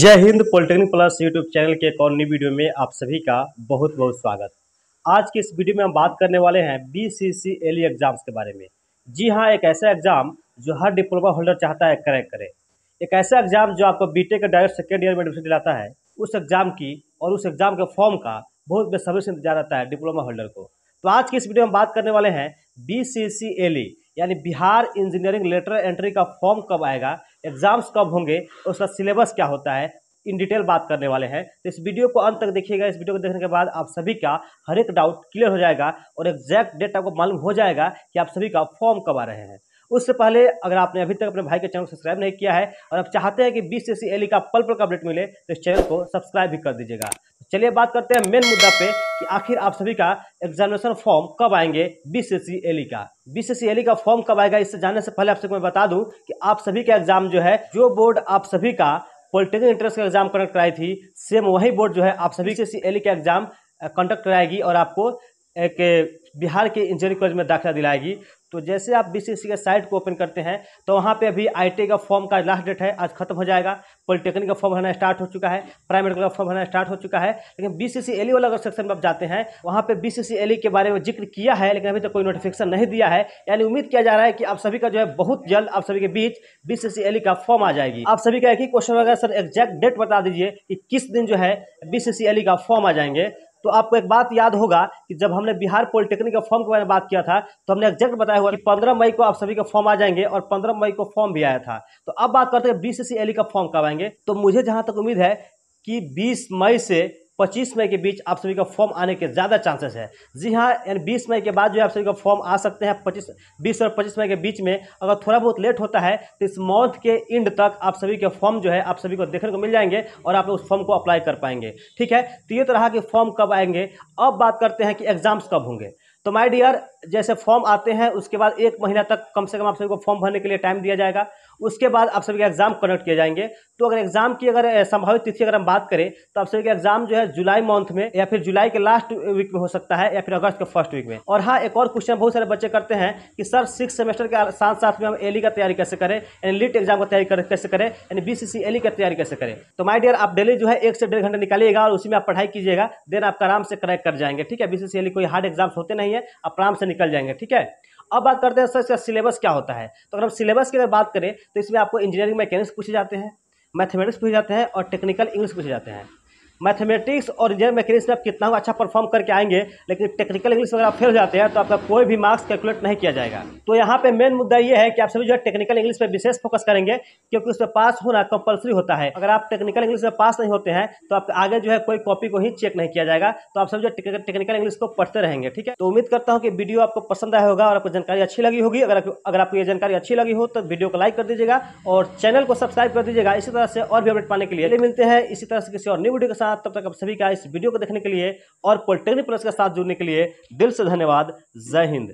जय Hind polytechnic plus YouTube channel के एक और नई वीडियो में आप सभी का बहुत बहुत स्वागत आज की इस वीडियो में हम बात करने वाले हैं B C C L E exams के बारे में जी हाँ एक ऐसा एग्जाम जो हर डिप्लोमा होल्डर चाहता है क्रैक करे एक ऐसा एग्जाम जो आपको बी टेक का डायरेक्ट सेकेंड ईयर में एडमिशन दिलाता है उस एग्जाम की और उस एग्जाम के फॉर्म का बहुत बेसब्री से इंतजार रहता है डिप्लोमा होल्डर को तो आज की इस वीडियो में बात करने वाले हैं B C C L E यानी बिहार इंजीनियरिंग लेटर एंट्री का फॉर्म कब आएगा एग्ज़ाम्स कब होंगे और उसका सिलेबस क्या होता है इन डिटेल बात करने वाले हैं तो इस वीडियो को अंत तक देखिएगा इस वीडियो को देखने के बाद आप सभी का हर एक डाउट क्लियर हो जाएगा और एग्जैक्ट डेट आपको मालूम हो जाएगा कि आप सभी का फॉर्म कब आ रहे हैं उससे पहले अगर आपने अभी तक अपने भाई के चैनल को सब्सक्राइब नहीं किया है और आप चाहते हैं कि बीस से सी एल का पल पल का अपडेट मिले तो इस चैनल को सब्सक्राइब भी कर दीजिएगा चलिए बात करते हैं मेन मुद्दा पे कि आखिर आप सभी का एग्जामिनेशन फॉर्म कब आएंगे सी एली e का सी एली e का फॉर्म कब आएगा इससे जानने से पहले आपसे मैं बता दूं कि आप सभी का एग्जाम जो है जो बोर्ड आप सभी का पॉलिटेक्निक इंटरेस्ट का एग्जाम कंडक्ट कराई थी सेम वही बोर्ड जो है आप सभी से सी एली का एग्जाम कंडक्ट कराएगी और आपको एक बिहार के इंजीनियरिंग कॉलेज में दाखिला दिलाएगी तो जैसे आप बी के साइट को ओपन करते हैं तो वहाँ पे अभी आई का फॉर्म का लास्ट डेट है आज खत्म हो जाएगा पॉलिटेक्निक का फॉर्म भरना स्टार्ट हो चुका है प्राइम मेडिकल का फॉर्म भरना स्टार्ट हो चुका है लेकिन बी सी एल वाला अगर सेक्शन में आप जाते हैं वहाँ पे बी सी e के बारे में जिक्र किया है लेकिन अभी तक तो कोई नोटिफिकेशन नहीं दिया है यानी उम्मीद किया जा रहा है कि आप सभी का जो है बहुत जल्द आप सभी के बीच बी सी e का फॉर्म आ जाएगी आप सभी का एक ही क्वेश्चन वगैरह सर एग्जैक्ट डेट बता दीजिए कि किस दिन जो है बी e का फॉर्म आ जाएंगे तो आपको एक बात याद होगा कि जब हमने बिहार पॉलिटेक्निक का फॉर्म के बारे में बात किया था तो हमने एग्जैक्ट बताया हुआ कि पंद्रह मई को आप सभी के फॉर्म आ जाएंगे और पंद्रह मई को फॉर्म भी आया था तो अब बात करते हैं बी सी e का फॉर्म कब आएंगे तो मुझे जहां तक उम्मीद है कि बीस मई से पच्चीस मई के बीच आप सभी का फॉर्म आने के ज़्यादा चांसेस है जी हाँ यानी बीस मई के बाद जो है आप सभी का फॉर्म आ सकते हैं पच्चीस बीस और पच्चीस मई के बीच में अगर थोड़ा बहुत लेट होता है तो इस मंथ के एंड तक आप सभी के फॉर्म जो है आप सभी को देखने को मिल जाएंगे और आप उस फॉर्म को अप्लाई कर पाएंगे ठीक है तो ये तो रहा कि फॉर्म कब आएंगे अब बात करते हैं कि एग्जाम्स कब होंगे तो माय डियर जैसे फॉर्म आते हैं उसके बाद एक महीना तक कम से कम आप सभी को फॉर्म भरने के लिए टाइम दिया जाएगा उसके बाद आप सभी के एग्जाम कंडक्ट किए जाएंगे तो अगर एग्जाम की अगर संभावित तिथि अगर हम बात करें तो आप सभी के एग्जाम जो है जुलाई मंथ में या फिर जुलाई के लास्ट वीक में हो सकता है या फिर अगस्त के फर्स्ट वीक में और हाँ एक और क्वेश्चन बहुत सारे बच्चे करते हैं कि सर सिक्स सेमेस्टर के साथ साथ में हम एली e का तैयारी कैसे करें यानी लिट एग्जाम का तैयारी कैसे करें यानी बी सी एली का तैयारी कैसे करें तो माई डियर आप डेली जो है एक से डेढ़ घंटा निकालिएगा और उसी में आप पढ़ाई कीजिएगा देन आप आराम से क्रैक कर जाएंगे ठीक है बी सी एली कोई हार्ड एग्जाम्स होते नहीं नहीं है आप आराम से निकल जाएंगे ठीक है अब बात करते हैं सर इसका सिलेबस क्या होता है तो अगर हम सिलेबस की अगर बात करें तो इसमें आपको इंजीनियरिंग मैकेनिक्स पूछे जाते हैं मैथमेटिक्स पूछे जाते हैं और टेक्निकल इंग्लिश पूछे जाते हैं मैथमेटिक्स और इंजीनियर मैकेनिक्स में आप कितना अच्छा परफॉर्म करके आएंगे लेकिन टेक्निकल इंग्लिश अगर आप फेल हो जाते हैं तो आपका कोई भी मार्क्स कैलकुलेट नहीं किया जाएगा तो यहाँ पे मेन मुद्दा ये है कि आप सभी जो है टेक्निकल इंग्लिश पर विशेष फोकस करेंगे क्योंकि उसमें पास होना कंपलसरी होता है अगर आप टेक्निकल इंग्लिश में पास नहीं होते हैं तो आप आगे जो है कोई कॉपी को ही चेक नहीं किया जाएगा तो आप सभी जो टेक्निकल इंग्लिश को पढ़ते रहेंगे ठीक है तो उम्मीद करता हूँ कि वीडियो आपको पसंद आया होगा और आपको जानकारी अच्छी लगी होगी अगर अगर आपको ये जानकारी अच्छी लगी हो तो वीडियो को लाइक कर दीजिएगा और चैनल को सब्सक्राइब कर दीजिएगा इसी तरह से और भी अपडेट पाने के लिए मिलते हैं इसी तरह से किसी और न्यू वीडियो के साथ रहा तब तक आप सभी का इस वीडियो को देखने के लिए और पॉलिटेक्निक प्लस के साथ जुड़ने के लिए दिल से धन्यवाद जय हिंद